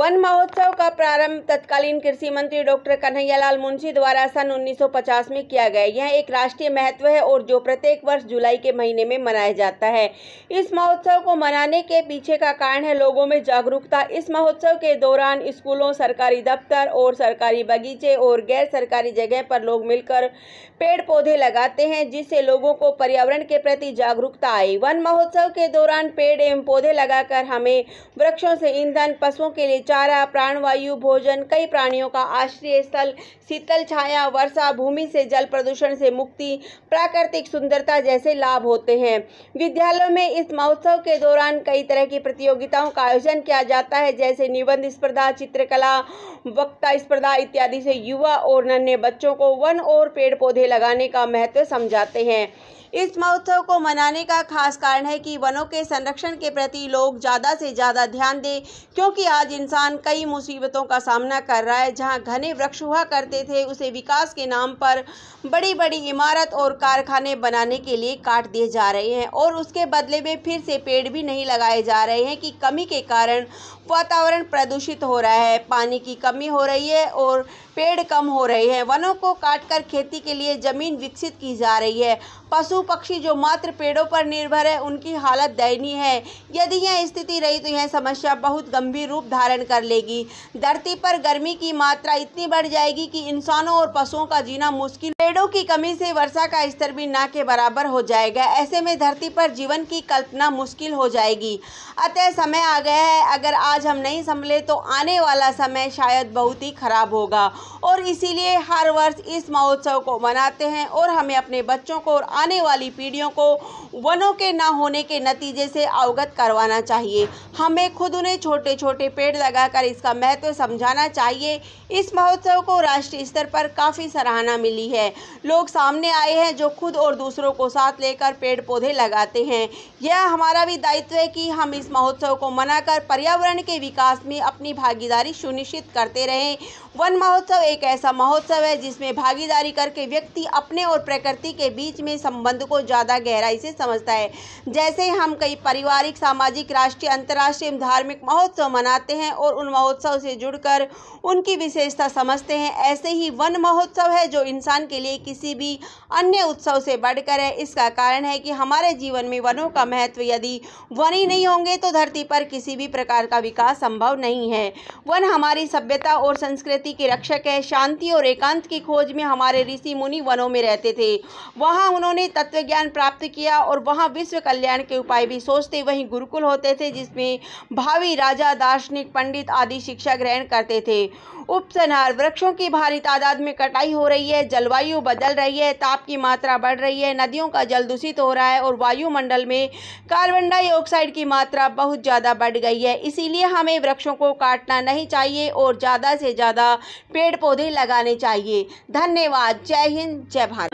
one महोत्सव का प्रारंभ तत्कालीन कृषि मंत्री डॉक्टर कन्हैयालाल मुंशी द्वारा सन 1950 में किया गया यह एक राष्ट्रीय महत्व है और जो प्रत्येक वर्ष जुलाई के महीने में मनाया जाता है इस महोत्सव को मनाने के पीछे का कारण है लोगों में जागरूकता इस महोत्सव के दौरान स्कूलों सरकारी दफ्तर और सरकारी बगीचे और गैर सरकारी जगह पर लोग मिलकर पेड़ पौधे लगाते हैं जिससे लोगों को पर्यावरण के प्रति जागरूकता आई वन महोत्सव के दौरान पेड़ एवं पौधे लगाकर हमें वृक्षों से ईंधन पशुओं के लिए चारा प्राणवायु भोजन कई प्राणियों का आश्रय स्थल शीतल छाया वर्षा भूमि से जल प्रदूषण से मुक्ति प्राकृतिक सुंदरता जैसे लाभ होते हैं विद्यालयों में इस महोत्सव के दौरान कई तरह की प्रतियोगिताओं का आयोजन किया जाता है जैसे निबंध स्पर्धा चित्रकला वक्ता स्पर्धा इत्यादि से युवा और नन्हे बच्चों को वन और पेड़ पौधे लगाने का महत्व समझाते हैं इस महोत्सव को मनाने का खास कारण है कि वनों के संरक्षण के प्रति लोग ज़्यादा से ज़्यादा ध्यान दें क्योंकि आज इंसान कई मुसीबतों का सामना कर रहा है जहाँ घने वृक्ष हुआ करते थे उसे विकास के नाम पर बड़ी बड़ी इमारत और कारखाने बनाने के लिए काट दिए जा रहे हैं और उसके बदले में फिर से पेड़ भी नहीं लगाए जा रहे हैं कि कमी के कारण वातावरण प्रदूषित हो रहा है पानी की कमी हो रही है और पेड़ कम हो रहे हैं वनों को काटकर खेती के लिए ज़मीन विकसित की जा रही है पशु पशु पक्षी जो मात्र पेड़ों पर निर्भर है उनकी हालत दयनीय है यदि यह स्थिति रही तो यह समस्या बहुत गंभीर रूप धारण कर लेगी धरती पर गर्मी की मात्रा इतनी बढ़ जाएगी कि इंसानों और पशुओं का जीना मुश्किल पेड़ों की कमी से वर्षा का स्तर भी ना के बराबर हो जाएगा ऐसे में धरती पर जीवन की कल्पना मुश्किल हो जाएगी अतः समय आ गया है अगर आज हम नहीं संभले तो आने वाला समय शायद बहुत ही खराब होगा और इसीलिए हर वर्ष इस महोत्सव को मनाते हैं और हमें अपने बच्चों को और आने वाली पीढ़ियों को वनों के ना होने के नतीजे से अवगत करवाना चाहिए हमें खुद उन्हें छोटे छोटे पेड़ लगाकर इसका महत्व समझाना चाहिए इस महोत्सव को राष्ट्रीय स्तर पर काफ़ी सराहना मिली है लोग सामने आए हैं जो खुद और दूसरों को साथ लेकर पेड़ पौधे लगाते हैं यह हमारा भी दायित्व है कि हम इस महोत्सव को मनाकर पर्यावरण के विकास में अपनी भागीदारी सुनिश्चित करते रहें वन महोत्सव एक ऐसा महोत्सव है जिसमें भागीदारी करके व्यक्ति अपने और प्रकृति के बीच में संबंध को ज़्यादा गहराई से समझता है जैसे हम कई पारिवारिक सामाजिक राष्ट्रीय अंतर्राष्ट्रीय एवं धार्मिक महोत्सव मनाते हैं और उन महोत्सव से जुड़कर उनकी विशेषता समझते हैं ऐसे ही वन महोत्सव है जो इंसान के लिए किसी भी अन्य उत्सव से बढ़कर है इसका कारण है कि हमारे जीवन में वनों का महत्व यदि वन ही नहीं होंगे तो धरती पर किसी भी प्रकार का विकास संभव नहीं है वन हमारी सभ्यता और संस्कृति के रक्षक है शांति और एकांत की खोज में हमारे ऋषि मुनि वनों में रहते थे वहाँ उन्होंने तत्व ज्ञान प्राप्त किया और वहाँ विश्व कल्याण के उपाय भी सोचते वहीं गुरुकुल होते थे जिसमें भावी राजा दार्शनिक पंडित आदि शिक्षा ग्रहण करते थे उपसनार वृक्षों की भारी तादाद में कटाई हो रही है जलवायु बदल रही है ताप की मात्रा बढ़ रही है नदियों का जल दूषित हो रहा है और वायुमंडल में कार्बन डाइऑक्साइड की मात्रा बहुत ज़्यादा बढ़ गई है इसीलिए हमें वृक्षों को काटना नहीं चाहिए और ज़्यादा से ज़्यादा पेड़ पौधे लगाने चाहिए धन्यवाद जय हिंद जय भारत